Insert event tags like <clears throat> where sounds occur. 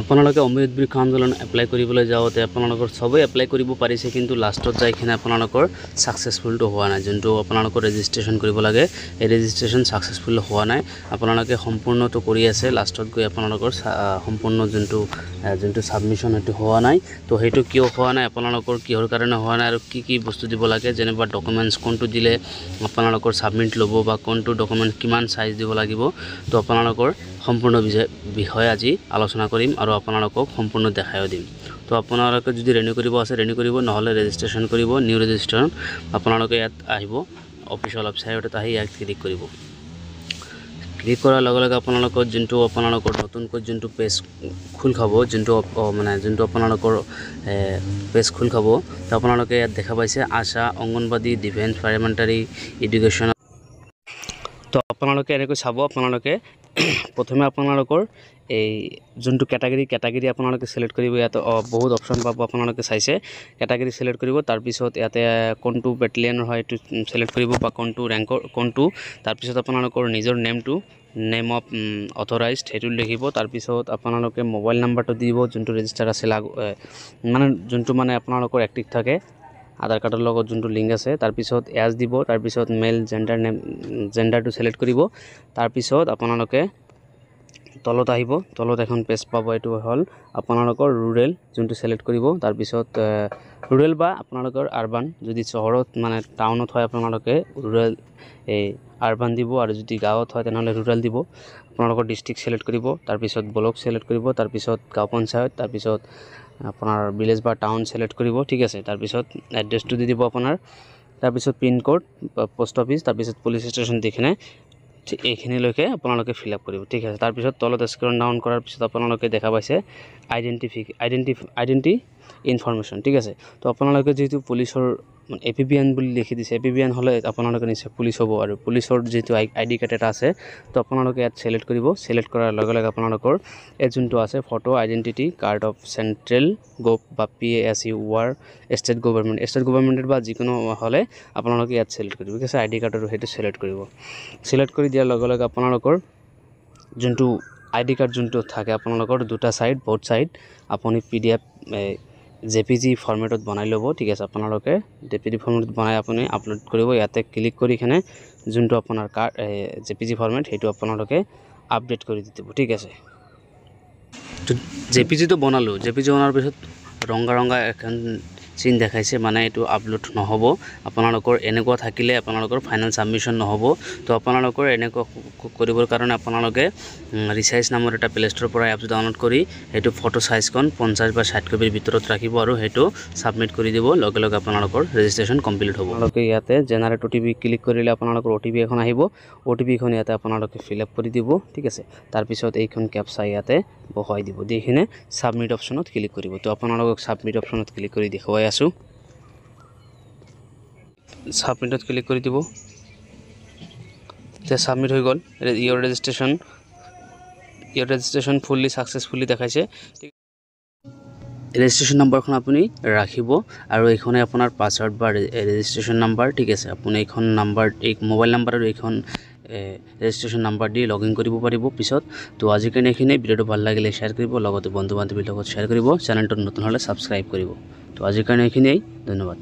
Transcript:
আপোনালোকে অমৃত বৃক্ষ আন্দোলন এপ্লাই কৰিবলৈ যাওঁতে আপোনালোকৰ চবেই এপ্লাই কৰিব পাৰিছে কিন্তু লাষ্টত যাইখিনি আপোনালোকৰ ছাকচেছফুলটো হোৱা নাই যোনটো আপোনালোকৰ ৰেজিষ্ট্ৰেশ্যন কৰিব লাগে এই ৰেজিষ্ট্ৰেশ্যন ছাকচেছফুল হোৱা নাই আপোনালোকে সম্পূৰ্ণটো কৰি আছে লাষ্টত গৈ আপোনালোকৰ সম্পূৰ্ণ যোনটো যোনটো ছাবমিশ্যন সেইটো হোৱা নাই তো সেইটো কিয় হোৱা নাই আপোনালোকৰ কিহৰ কাৰণে হোৱা নাই আৰু কি কি বস্তু দিব লাগে যেনেবা ডকুমেণ্টছ কোনটো দিলে আপোনালোকৰ ছাবমিট ল'ব বা কোনটো ডকুমেণ্ট কিমান চাইজ দিব লাগিব তো আপোনালোকৰ সম্পূৰ্ণ বিষয় বিষয়ে আজি আলোচনা কৰি কৰিম আৰু আপোনালোকক সম্পূৰ্ণ দেখায়ো দিম তো আপোনালোকে যদি ৰেনিউ কৰিব আছে ৰেনিউ কৰিব নহ'লে ৰেজিষ্ট্ৰেশ্যন কৰিব নিউ ৰেজিষ্ট্ৰেশ্যন আপোনালোকে ইয়াত আহিব অফিচিয়েল ৱেবছাইটত আহি ইয়াক ক্লিক কৰিব ক্লিক কৰাৰ লগে লগে আপোনালোকৰ যোনটো আপোনালোকৰ নতুনকৈ যোনটো পেজ খোল খাব যোনটো মানে যোনটো আপোনালোকৰ পেজ খোল খাব তো আপোনালোকে ইয়াত দেখা পাইছে ASHA Anganwadi defence parliamentary education তো আপোনালোকে এনেকৈ চাব আপোনালোকে <clears throat> প্ৰথমে আপোনালোকৰ এই যোনটো কেটাগৰী কেটাগৰী আপোনালোকে চিলেক্ট কৰিব ইয়াত বহুত অপশ্যন পাব আপোনালোকে চাইছে কেটাগৰী চিলেক্ট কৰিব তাৰপিছত ইয়াতে কোনটো বেটেলিয়ানৰ হয় এইটো চিলেক্ট কৰিব বা কোনটো ৰেংকৰ কোনটো তাৰপিছত আপোনালোকৰ নিজৰ নেমটো নেম অফ অথৰাইজড সেইটো লিখিব তাৰপিছত আপোনালোকে মোবাইল নাম্বাৰটো দিব যোনটো ৰেজিষ্টাৰ আছিল মানে যোনটো মানে আপোনালোকৰ এক্টিভ থাকে আধাৰ কাৰ্ডৰ লগত যোনটো লিংক আছে তাৰপিছত এজ দিব তাৰপিছত মেল জেণ্ডাৰ নেম জেন্ডাৰটো সিলেক্ট কৰিব তাৰপিছত আপোনালোকে তলত আহিব তলত এখন পেজ পাব এইটো হ'ল আপোনালোকৰ ৰুৰেল যোনটো চিলেক্ট কৰিব তাৰপিছত ৰুৰেল বা আপোনালোকৰ আৰবান যদি চহৰত মানে টাউনত হয় আপোনালোকে ৰুৰেল এই আৰবান দিব আৰু যদি গাঁৱত হয় তেনেহ'লে ৰুৰেল দিব আপোনালোকৰ ডিষ্ট্ৰিক্ট চিলেক্ট কৰিব তাৰপিছত ব্লক চিলেক্ট কৰিব তাৰপিছত গাঁও পঞ্চায়ত তাৰপিছত আপোনাৰ ভিলেজ বা টাউন চিলেক্ট কৰিব ঠিক আছে তাৰপিছত এড্ৰেছটো দি দিব আপোনাৰ তাৰপিছত পিনক'ড পোষ্ট অফিচ তাৰপিছত পুলিচ ষ্টেচন দি কিনে এইখিনিলৈকে আপোনালোকে ফিল আপ কৰিব ঠিক আছে তাৰপিছত তলত স্ক্ৰণ ডাউন কৰাৰ পিছত আপোনালোকে দেখা পাইছে আইডেণ্টিফি আইডেণ্টি আইডেণ্টি ইনফৰমেশ্যন ঠিক আছে তো আপোনালোকে যিটো পুলিচৰ এ পি বি এন বুলি লিখি দিছে এ পি বি এন হ'লে আপোনালোকে নিশ্চয় পুলিচ হ'ব আৰু পুলিচৰ যিটো আই আই ডি কাৰ্ড এটা আছে তো আপোনালোকে ইয়াত চিলেক্ট কৰিব চিলেক্ট কৰাৰ লগে লগে আপোনালোকৰ এই যোনটো আছে photo identity card of central group বা P A S U or state government state গভৰ্ণমেণ্টৰ বা যিকোনো হ'লে আপোনালোকে ইয়াত চিলেক্ট কৰিব ঠিক আছে আই ডি কাৰ্ডৰ সেইটো চিলেক্ট কৰিব চিলেক্ট কৰি দিয়াৰ লগে লগে আপোনালোকৰ যোনটো আই ডি কাৰ্ড যোনটো থাকে আপোনালোকৰ দুটা ছাইড বহুত ছাইড আপুনি P D F J P G ফৰ্মেটত বনাই ল'ব ঠিক আছে আপোনালোকে জে পি জি ফৰ্মেটত বনাই আপুনি আপলোড কৰিব ইয়াতে ক্লিক কৰি কেনে যোনটো আপোনাৰ card J P G format সেইটো আপোনালোকে আপডেট কৰি দি দিব ঠিক আছে জে পি জিটো বনালোঁ জে পি জি বনোৱাৰ পিছত ৰঙা ৰঙা এখন চিন দেখাইছে মানে এইটো আপলোড নহ'ব আপোনালোকৰ এনেকুৱা থাকিলে আপোনালোকৰ ফাইনেল ছাবমিশ্যন নহ'ব তো আপোনালোকৰ এনেকুৱা কৰিবৰ কাৰণে আপোনালোকে ৰিচাইজ নামৰ এটা প্লে ষ্টৰৰ পৰা এপটো ডাউনলোড কৰি সেইটো ফটো চাইজখন পঞ্চাছ বা ষাঠি কপিৰ ভিতৰত ৰাখিব আৰু সেইটো ছাবমিট কৰি দিব লগে লগে আপোনালোকৰ ৰেজিষ্ট্ৰেশ্যন কমপ্লিট হ'ব আপোনালোকে ইয়াতে generate O' T P click কৰিলে আপোনালোকৰ অ' টি পি এখন আহিব অ' টি পিখন ইয়াতে আপোনালোকে ফিল আপ কৰি দিব ঠিক আছে তাৰপিছত এইখন কেপচা ইয়াতে বহাই দিব দি এখানে সাবমিট অপশনত ক্লিক কৰিব তো আপোনালোকক সাবমিট অপশনত ক্লিক কৰি দেখুৱাই আছোঁ সাবমিটত ক্লিক কৰি দিব এতিয়া সাবমিট হৈ গ'ল ইয়ৰ ৰেজিষ্ট্ৰেশ্যন ইয়াৰ ৰেজিষ্ট্ৰেশ্যন ফুললি সাকসেসফুলি দেখাইছে ৰেজিষ্ট্ৰেশ্যন নাম্বাৰখন আপুনি ৰাখিব আৰু এইখনে আপোনাৰ পাছৱৰ্ড বা ৰেজিষ্ট্ৰেশ্যন নাম্বাৰ ঠিক আছে আপুনি এইখন নাম্বাৰ এই মোবাইল নাম্বাৰ আৰু এইখন ৰেজিষ্ট্ৰেশ্যন নাম্বাৰ দি লগ ইন কৰিব পাৰিব পিছত তো আজির কাৰণে এখানে ভিডিঅ'টো ভাল লাগিলে শ্বেয়াৰ কৰিব লগত বন্ধু বান্ধবীর লগত শ্বেয়াৰ কৰিব নতুন হ'লে ছাবস্ক্ৰাইব কৰিব তো আজিৰ কাৰণে এইখিনিয়েই ধন্যবাদ